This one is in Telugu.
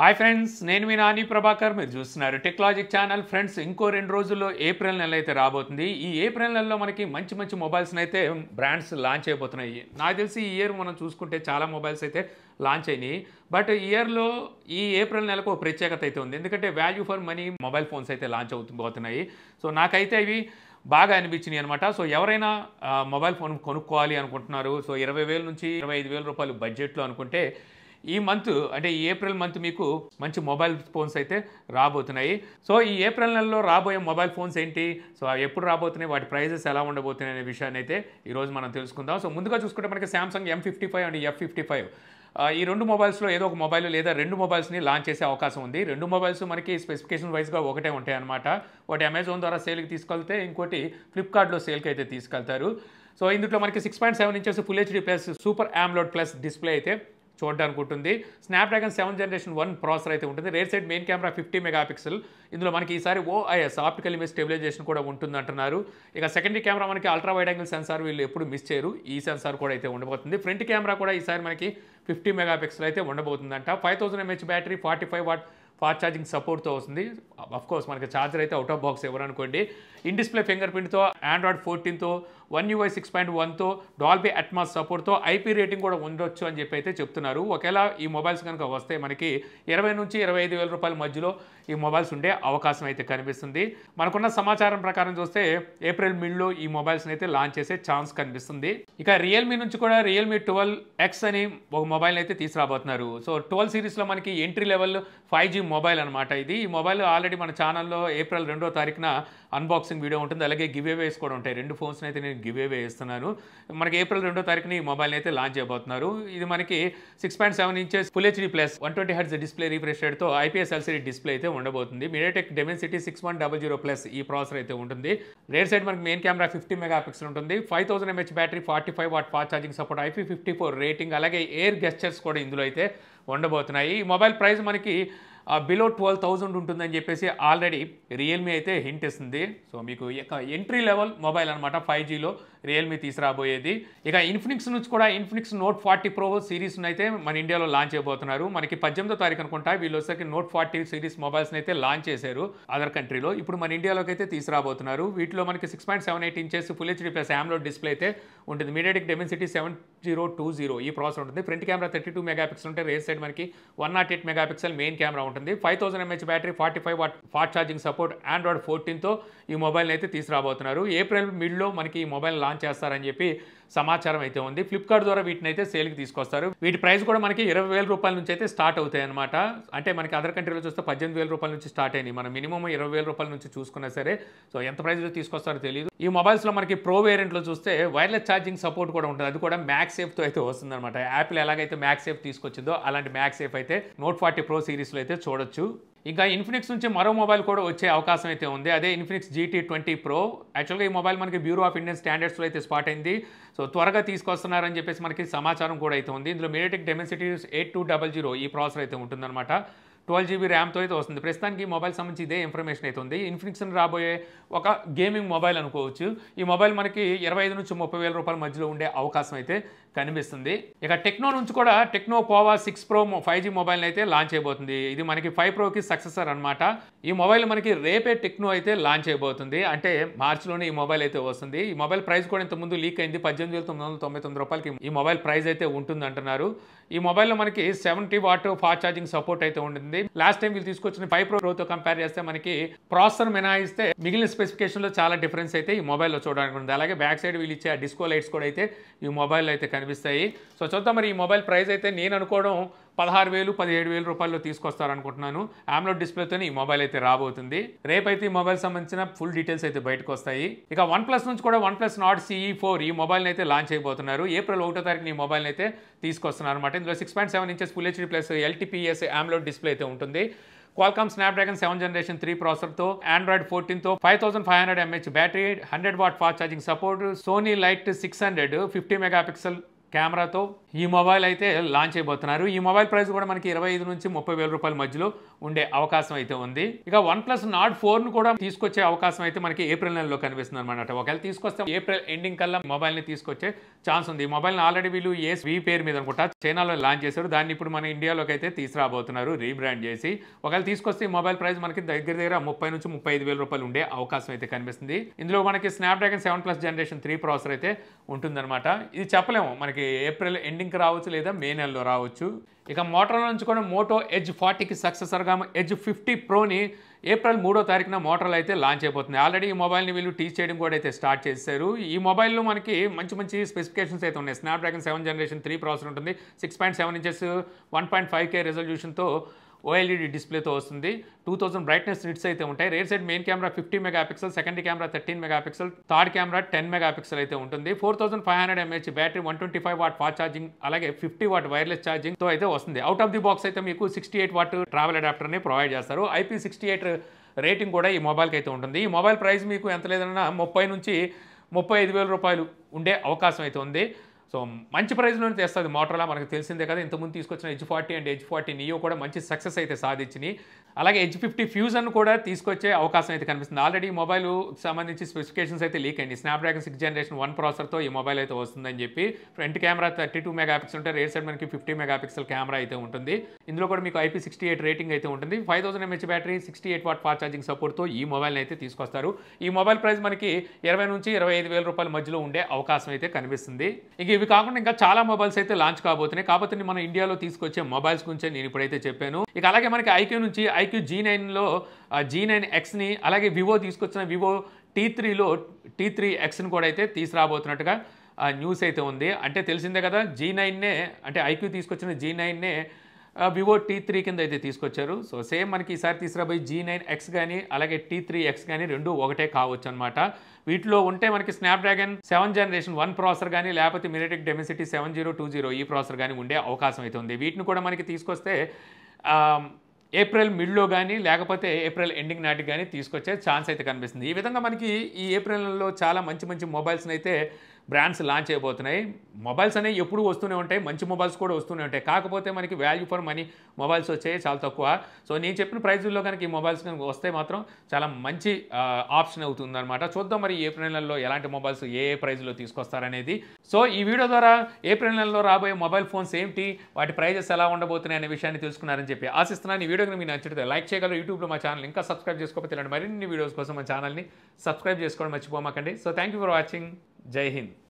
హాయ్ ఫ్రెండ్స్ నేను మీ నాని ప్రభాకర్ మీరు చూస్తున్నారు టెక్నాలజీ ఛానల్ ఫ్రెండ్స్ ఇంకో రెండు రోజుల్లో ఏప్రిల్ నెల అయితే రాబోతుంది ఈ ఏప్రిల్ నెలలో మనకి మంచి మంచి మొబైల్స్ని అయితే బ్రాండ్స్ లాంచ్ అయిపోతున్నాయి నాకు తెలిసి ఈ ఇయర్ మనం చూసుకుంటే చాలా మొబైల్స్ అయితే లాంచ్ అయినాయి బట్ ఇయర్లో ఈ ఏప్రిల్ నెలకు ఒక ప్రత్యేకత అయితే ఉంది ఎందుకంటే value for money mobile phones అయితే లాంచ్ అవుతున్నాయి సో నాకైతే ఇవి బాగా అనిపించినాయి అనమాట సో ఎవరైనా మొబైల్ ఫోన్ కొనుక్కోవాలి అనుకుంటున్నారు సో ఇరవై వేల నుంచి ఇరవై ఐదు రూపాయలు బడ్జెట్లో అనుకుంటే ఈ మంత్ అంటే ఈ ఏప్రిల్ మంత్ మీకు మంచి మొబైల్ ఫోన్స్ అయితే రాబోతున్నాయి సో ఈ ఏప్రిల్ నెలలో రాబోయే మొబైల్ ఫోన్స్ ఏంటి సో ఎప్పుడు రాబోతున్నాయి వాటి ప్రైజెస్ ఎలా ఉండబోతున్నాయి అనే విషయాన్ని అయితే ఈరోజు మనం తెలుసుకుందాం సో ముందుగా చూసుకుంటే మనకి Samsung M fifty five and F fifty five ఈ రెండు మొబైల్స్లో ఏదో ఒక మొబైల్ లేదా రెండు మొబైల్స్ని లాంచ్ చేసే అవకాశం ఉంది రెండు మొబైల్స్ మనకి స్పెసిఫికేషన్ వైజ్గా ఒకటే ఉంటాయి అనమాట ఒకటి అమెజాన్ ద్వారా సేల్కి తీసుకెళ్తే ఇంకోటి ఫ్లిప్కార్ట్లో సేల్కి అయితే తీసుకెళ్తారు సో ఇందులో మనకి six point seven inches full HD plus super AMOLED plus display అయితే చూడడానికి ఉంటుంది Snapdragon seven generation one processor అయితే ఉంటుంది rear side main camera fifty mega pixel ఇందులో మనకి ఈసారి ఓఐఎస్ ఆప్టికల్ ఇమేజ్ స్టెబిలైజేషన్ కూడా ఉంటుంది అంటున్నారు ఇక సెకండరీ కెమెరా మనకి అల్ట్రా వైడ్ యాంగిల్ సెన్సార్ వీళ్ళు ఎప్పుడు మిస్ చేయరు ఈ సెన్సార్ కూడా అయితే ఉండబోతుంది ఫ్రంట్ కెమెరా కూడా ఈసారి మనకి ఫిఫ్టీ మెగా పిక్సెల్ అయితే ఉండబోతుందంట five thousand mAh battery forty five watt fast charging సపోర్ట్తో వస్తుంది అఫ్కోర్స్ మనకి ఛార్జర్ అయితే అవుట్ ఆఫ్ బాక్స్ ఎవరనుకోండి ఇన్ డిస్ప్లే ఫింగర్ ప్రింట్తో ఆండ్రాయిడ్ ఫోర్టీన్తో వన్ యూఐ సిక్స్ పాయింట్ వన్తో డాల్బీ అట్మాస్ సపోర్ట్తో ఐపీ రేటింగ్ కూడా ఉండొచ్చు అని చెప్పి అయితే చెప్తున్నారు ఒకవేళ ఈ మొబైల్స్ కనుక వస్తే మనకి ఇరవై నుంచి ఇరవై ఐదు వేల రూపాయల మధ్యలో ఈ మొబైల్స్ ఉండే అవకాశం అయితే కనిపిస్తుంది మనకున్న సమాచారం ప్రకారం చూస్తే ఏప్రిల్ మిడ్లో ఈ మొబైల్స్ని అయితే లాంచ్ చేసే ఛాన్స్ కనిపిస్తుంది ఇక రియల్మీ నుంచి కూడా రియల్మీ ట్వెల్వ్ ఎక్స్ అని ఒక మొబైల్ అయితే తీసుకురాబోతున్నారు సో ట్వెల్వ్ సిరీస్లో మనకి entry level five G mobile అనమాట ఇది ఈ మొబైల్ ఆల్రెడీ మన ఛానల్లో ఏప్రిల్ రెండో తారీఖున అన్బాక్సింగ్ వీడియో ఉంటుంది అలాగే గివ్ వేస్ కూడా ఉంటాయి రెండు ఫోన్స్ని అయితే నేను గివ్ అవే ఇస్తున్నారు మనకి ఏప్రిల్ రెండో తారీఖుని మొబైల్ని అయితే లాంచ్ చేయబోతున్నారు ఇది మనకి six point seven inches full HD plus one twenty hertz display refresh రేట్తో ఐపీఎస్ ఎల్సీడీ డిస్ప్లే అయితే ఉండబోతుంది MediaTek Dimensity six one double zero plus ఈ ప్రాసెసర్ అయితే ఉంటుంది రేర్ సైడ్ మనకి main camera fifty mega pixel ఉంటుంది five thousand mAh battery forty five watt fast charging support IP fifty four rating అలాగే ఎయిర్ గెస్చర్స్ కూడా ఇందులో అయితే ఉండబోతున్నాయి ఈ మొబైల్ ప్రైస్ మనకి బిలో ట్వెల్వ్ థౌజండ్ ఉంటుందని చెప్పేసి ఆల్రెడీ రియల్మీ అయితే హింట్ ఇస్తుంది సో మీకు ఎంట్రీ లెవెల్ మొబైల్ అనమాట ఫైవ్ జీలో రియల్మీ తీసుకురాబోయేది ఇక ఇన్ఫినిక్స్ నుంచి కూడా ఇన్ఫినిక్స్ నోట్ ఫార్టీ ప్రో సిరీస్ను అయితే మన ఇండియాలో లాంచ్ అయిపోతున్నారు మనకి పద్దెనిమిదో తారీఖు అనుకుంటా వీళ్ళు వచ్చేసరికి నోట్ ఫార్టీ సిరీస్ మొబైల్స్ని అయితే లాంచ్ చేశారు అదర్ కంట్రీలో ఇప్పుడు మన ఇండియాలోకి అయితే తీసుకురాబోతున్నారు వీటిలో మనకి six point seven eight inches full HD plus AMOLED display అయితే ఉంటుంది MediaTek Dimensity seven zero two zero ఈ ప్రాసెస్ ఉంటుంది front camera thirty two mega pixel ఉంటే రేస్ సైడ్ మనకి one nought eight mega pixel main camera ఉంటుంది five thousand mAh battery forty five watt fast charging support Android ఫోర్టీన్తో ఈ మొబైల్ని అయితే తీసుకురాబోతున్నారు ఏప్రిల్ మిడ్లో మనకి ఈ మొబైల్ లాంచ్ లాంచ్ చేస్తారని చెప్పి సమాచారం అయితే ఉంది ఫ్లిప్కార్ట్ ద్వారా వీటిని అయితే సేల్కి తీసుకొస్తారు వీటి ప్రైస్ కూడా మనకి ఇరవై వేల రూపాయల నుంచి అయితే స్టార్ట్ అవుతాయి అనమాట అంటే మనకి అదర్ కంట్రీలో చూస్తే పద్దెనిమిది వేల రూపాయల నుంచి స్టార్ట్ అయినాయి మనం మినిమం ఇరవై వేల రూపాయల నుంచి చూసుకున్నా సరే సో ఎంత ప్రైస్లో తీసుకొస్తారో తెలియదు ఈ మొబైల్స్లో మనకి ప్రో వేరియంట్లో చూస్తే వైర్లెస్ ఛార్జింగ్ సపోర్ట్ కూడా ఉంటుంది అది కూడా మ్యాక్ సేఫ్తో అయితే వస్తుందన్నమాట యాపిల్ ఎలాగైతే మ్యాక్ సేఫ్ తీసుకొచ్చిందో అలాంటి మ్యాక్ సేఫ్ అయితే నోట్ ఫార్టీ ప్రో సిరీస్లో అయితే చూడొచ్చు ఇంకా ఇన్ఫినిక్స్ నుంచి మరో మొబైల్ కూడా వచ్చే అవకాశం అయితే ఉంది అదే ఇన్ఫినిక్స్ జీటీ ట్వంటీ ప్రో యాక్చువల్గా ఈ మొబైల్ మనకి బ్యూరో ఆఫ్ ఇండియన్ స్టాండర్డ్స్లో అయితే స్పాట్ అయింది సో త్వరగా తీసుకొస్తున్నారని చెప్పేసి మనకి సమాచారం కూడా అయితే ఉంది ఇందులో MediaTek Dimensities eight two double zero ఈ ప్రాసెసర్ అయితే ఉంటుందన్నమాట ట్వెల్వ్ జీబీ ర్యామ్తో అయితే వస్తుంది ప్రస్తుతానికి మొబైల్ సంబంధించి ఇదే ఇన్ఫర్మేషన్ అయితే ఉంది ఇన్ఫినిక్స్ రాబోయే ఒక గేమింగ్ మొబైల్ అనుకోవచ్చు ఈ మొబైల్ మనకి ఇరవై ఐదు నుంచి ముప్పై వేల రూపాయల మధ్యలో ఉండే అవకాశం అయితే కనిపిస్తుంది ఇక టెక్నో నుంచి కూడా Tecno Pova six Pro five G mobile అయితే లాంచ్ అయిపోతుంది ఇది మనకి ఫైవ్ ప్రోకి సక్సెసర్ అనమాట ఈ మొబైల్ మనకి రేపే టెక్నో అయితే లాంచ్ అయిపోతుంది అంటే మార్చిలోనే ఈ మొబైల్ అయితే వస్తుంది ఈ మొబైల్ ప్రైస్ కూడా ఇంత ముందు లీక్ అయింది పద్దెనిమిది వేల తొమ్మిది వందల తొంభై తొమ్మిది రూపాయలకి ఈ మొబైల్ ప్రైస్ అయితే ఉంటుంది అంటున్నారు ఈ మొబైల్లో మనకి seventy watt fast charging support అయితే ఉంటుంది లాస్ట్ టైం వీళ్ళు తీసుకొచ్చిన ఫైవ్ ప్రో ప్రోతో కంపేర్ చేస్తే మనకి ప్రాసెసర్ మినహాయిస్తే మిగిలిన స్పెసిఫికేషన్లో చాలా డిఫరెన్స్ అయితే ఈ మొబైల్లో చూడడానికి ఉంటుంది అలాగే బ్యాక్ సైడ్ వీళ్ళు ఇచ్చే డిస్కో లైట్స్ కూడా అయితే ఈ మొబైల్ అయితే కనిపిస్తాయి సో చూద్దాం మరి ఈ మొబైల్ ప్రైస్ అయితే నేను అనుకోవడం పదహారు వేలు పదిహేడు వేల రూపాయలు తీసుకొస్తారనుకుంటున్నాను ఆమ్లోడ్ డిస్ప్లేతో ఈ మొబైల్ అయితే రాబోతుంది రేపైతే ఈ మొబైల్ సంబంధించిన ఫుల్ డీటెయిల్స్ అయితే బయటకు వస్తాయి ఇక వన్ ప్లస్ నుంచి కూడా one plus Nord CE four e ఈ మొబైల్ని అయితే లాంచ్ అయిపోతున్నారు ఏప్రిల్ ఒకటో తారీఖు ఈ మొబైల్ని అయితే తీసుకొస్తున్నారు అనమాట ఇందులో six point seven inches full HD plus LTPS AMOLED display అయితే ఉంటుంది Qualcomm Snapdragon seven generation three ప్రాసెసర్తో ఆండ్రాయిడ్ ఫోర్టీన్తో five thousand five hundred mAh battery hundred watt fast charging support Sony light six hundred fifty mega pixel కెమెరాతో ఈ మొబైల్ అయితే లాంచ్ చేయబోతున్నారు ఈ మొబైల్ ప్రైస్ కూడా మనకి ఇరవై ఐదు నుంచి ముప్పై వేల రూపాయల మధ్యలో ఉండే అవకాశం అయితే ఉంది ఇక వన్ ప్లస్ నాట్ ను కూడా తీసుకొచ్చే అవకాశం అయితే మనకి ఏప్రిల్ నెలలో కనిపిస్తుంది అనమాట ఒకవేళ తీసుకొస్తే ఏప్రిల్ ఎండింగ్ కల్లా మొబైల్ ని తీసుకొచ్చే ఛాన్స్ ఉంది ఈ ఆల్రెడీ వీళ్ళు ఏ వి పేరు మీద అనుకుంటా చైనాలో లాంచ్ చేశారు దాన్ని ఇప్పుడు మన ఇండియాలోకి అయితే తీసుకురాబోతున్నారు రీబ్రాండ్ చేసి ఒకవేళ తీసుకొస్తే ఈ మొబైల్ ప్రైస్ మనకి దగ్గర దగ్గర ముప్పై నుంచి ముప్పై ఐదు వేల రూపాయలు ఉండే అవకాశం అయితే కనిపిస్తుంది ఇందులో మనకి Snapdragon seven plus generation three processor అయితే ఉంటుందన్నమాట ఇది చెప్పలేము మనకి మనకి ఏప్రిల్ ఎండింగ్కి రావచ్చు లేదా మే నెలలో రావచ్చు ఇక మోటార్లో నుంచి కూడా మోటో ఎడ్జ్ ఫార్టీకి సక్సెసర్గా ఎడ్జ్ ఫిఫ్టీ ప్రోని ఏప్రిల్ మూడో తారీఖున మోటార్లు అయితే లాంచ్ అయిపోతుంది ఆల్రెడీ ఈ మొబైల్ని వీళ్ళు టీచ్ చేయడం కూడా అయితే స్టార్ట్ చేశారు ఈ మొబైల్లో మనకి మంచి మంచి స్పెసిఫికేషన్స్ అయితే ఉన్నాయి Snapdragon seven generation three processor ఉంటుంది six point seven inches one point five K రెజల్యూషన్తో ఓఎల్ఈడి డిస్ప్లేతో వస్తుంది టూ థౌసండ్ బ్రైట్నెస్ నిట్స్ అయితే ఉంటాయి rear side main camera fifty mega pixel second camera thirteen mega pixel third camera ten mega pixel అయితే ఉంటుంది four thousand five hundred mAh battery one twenty five watt fast charging అలాగే ఫిఫ్టీ వాట్ వైర్లెస్ ఛార్జింగ్ తో అయితే వస్తుంది అవుట్ ఆఫ్ ది బాక్స్ అయితే మీకు సిక్స్టీ ఎయిట్ వాట్ ట్రావెల్ అడాప్టర్ని ప్రొవైడ్ చేస్తారు ఐపీ సిక్స్టీ ఎయిట్ రేటింగ్ కూడా ఈ మొబైల్కి అయితే ఉంటుంది ఈ మొబైల్ ప్రైస్ మీకు ఎంత లేదన్నా ముప్పై నుంచి ముప్పై ఐదు వేల రూపాయలు ఉండే అవకాశం అయితే ఉంది సో మంచి ప్రైజ్లోనే తెస్తుంది మోటార్లా మనకు తెలిసిందే కదా ఇంతకుముందు తీసుకొచ్చిన H forty and H forty Neo కూడా మంచి సక్సెస్ అయితే సాధించినాయి అలాగే హెచ్ ఫిఫ్టీ ఫ్యూజన్ కూడా తీసుకొచ్చే అవకాశం అయితే కనిపిస్తుంది ఆల్రెడీ మొబైల్ సంబంధించి స్పెసిఫికేషన్స్ అయితే లీక్ అయింది స్నాప్డ్రాగన్ సిక్స్ జనరేషన్ వన్ ప్రాసెసర్తో ఈ మొబైల్ అయితే వస్తుందని చెప్పి front camera thirty two mega pixel ఉంటే రేట్ సైడ్ మనకి ఫిఫ్టీ మెగా పిక్సెల్ కెమెరా అయితే ఉంటుంది ఇందులో కూడా మీకు ఐపీ సిక్స్టీ ఎయిట్ రేటింగ్ అయితే ఉంటుంది five thousand mAh battery sixty eight watt fast charging సపోర్ట్తో ఈ మొబైల్ని అయితే తీసుకొస్తారు ఈ మొబైల్ ప్రైస్ మనకి ఇరవై నుంచి ఇరవై ఐదు వేల రూపాయల మధ్యలో ఉండే అవకాశం అయితే కనిపిస్తుంది ఇక ఇవి కాకుండా ఇంకా చాలా మొబైల్స్ అయితే లాంచ్ కాబోతున్నాయి కాబట్టి మన ఇండియాలో తీసుకొచ్చే మొబైల్స్ గురించి నేను ఇప్పుడైతే చెప్పాను ఇక అలాగే మనకి ఐక్యూ నుంచి ఐక్యూ జీ నైన్లో జీ నైన్ ఎక్స్ని అలాగే వివో తీసుకొచ్చిన వివో టీ త్రీలో టీ త్రీ ఎక్స్ని కూడా అయితే తీసుకురాబోతున్నట్టుగా న్యూస్ అయితే ఉంది అంటే తెలిసిందే కదా జీ నైన్నే అంటే ఐక్యూ తీసుకొచ్చిన జీ నైన్నే వివో టీ త్రీ కింద అయితే తీసుకొచ్చారు సో సేమ్ మనకి ఈసారి తీసుకురాబోయి జీ నైన్ ఎక్స్ కానీ అలాగే టీ త్రీ ఎక్స్ కానీ రెండు ఒకటే కావచ్చు అనమాట వీటిలో ఉంటే మనకి Snapdragon seven generation one processor కానీ లేకపోతే MediaTek Dimensity seven zero two zero ఈ ప్రాసెసర్ కానీ ఉండే అవకాశం అయితే ఉంది వీటిని కూడా మనకి తీసుకొస్తే ఏప్రిల్ మిడ్లో కానీ లేకపోతే ఏప్రిల్ ఎండింగ్ నాటికి కానీ తీసుకొచ్చే ఛాన్స్ అయితే కనిపిస్తుంది ఈ విధంగా మనకి ఈ ఏప్రిల్లో చాలా మంచి మంచి మొబైల్స్ని అయితే బ్రాండ్స్ లాంచ్ అయిపోతున్నాయి మొబైల్స్ అనేవి ఎప్పుడు వస్తూనే ఉంటాయి మంచి మొబైల్స్ కూడా వస్తూనే ఉంటాయి కాకపోతే మనకి వాల్యూ ఫర్ మనీ మొబైల్స్ వచ్చాయి చాలా తక్కువ సో నేను చెప్పిన ప్రైజుల్లో కనుక ఈ మొబైల్స్ కనుక వస్తే మాత్రం చాలా మంచి ఆప్షన్ అవుతుందన్నమాట చూద్దాం మరి ఏప్రిల్ నెలలో ఎలాంటి మొబైల్స్ ఏ ఏ ప్రైజ్లో తీసుకొస్తారనేది సో ఈ వీడియో ద్వారా ఏప్రిల్ నెలలో రాబోయే మొబైల్ ఫోన్స్ ఏంటి వాటి ప్రైజెస్ ఎలా ఉండబోతున్నాయి అనే విషయాన్ని తెలుసుకున్నారని చెప్పి ఆశిస్తున్నాను ఈ వీడియో మీరు నచ్చితే లైక్ చేయగలరు యూట్యూబ్లో మా ఛానల్ ఇంకా సబ్స్క్రైబ్ చేసుకోకపోతే ఇలాంటి మరిన్ని వీడియోస్ కోసం మా ఛానల్ని సబ్స్క్రైబ్ చేసుకోవడం మర్చిపోమాకండి సో థ్యాంక్ ఫర్ వాచింగ్ जय हिंद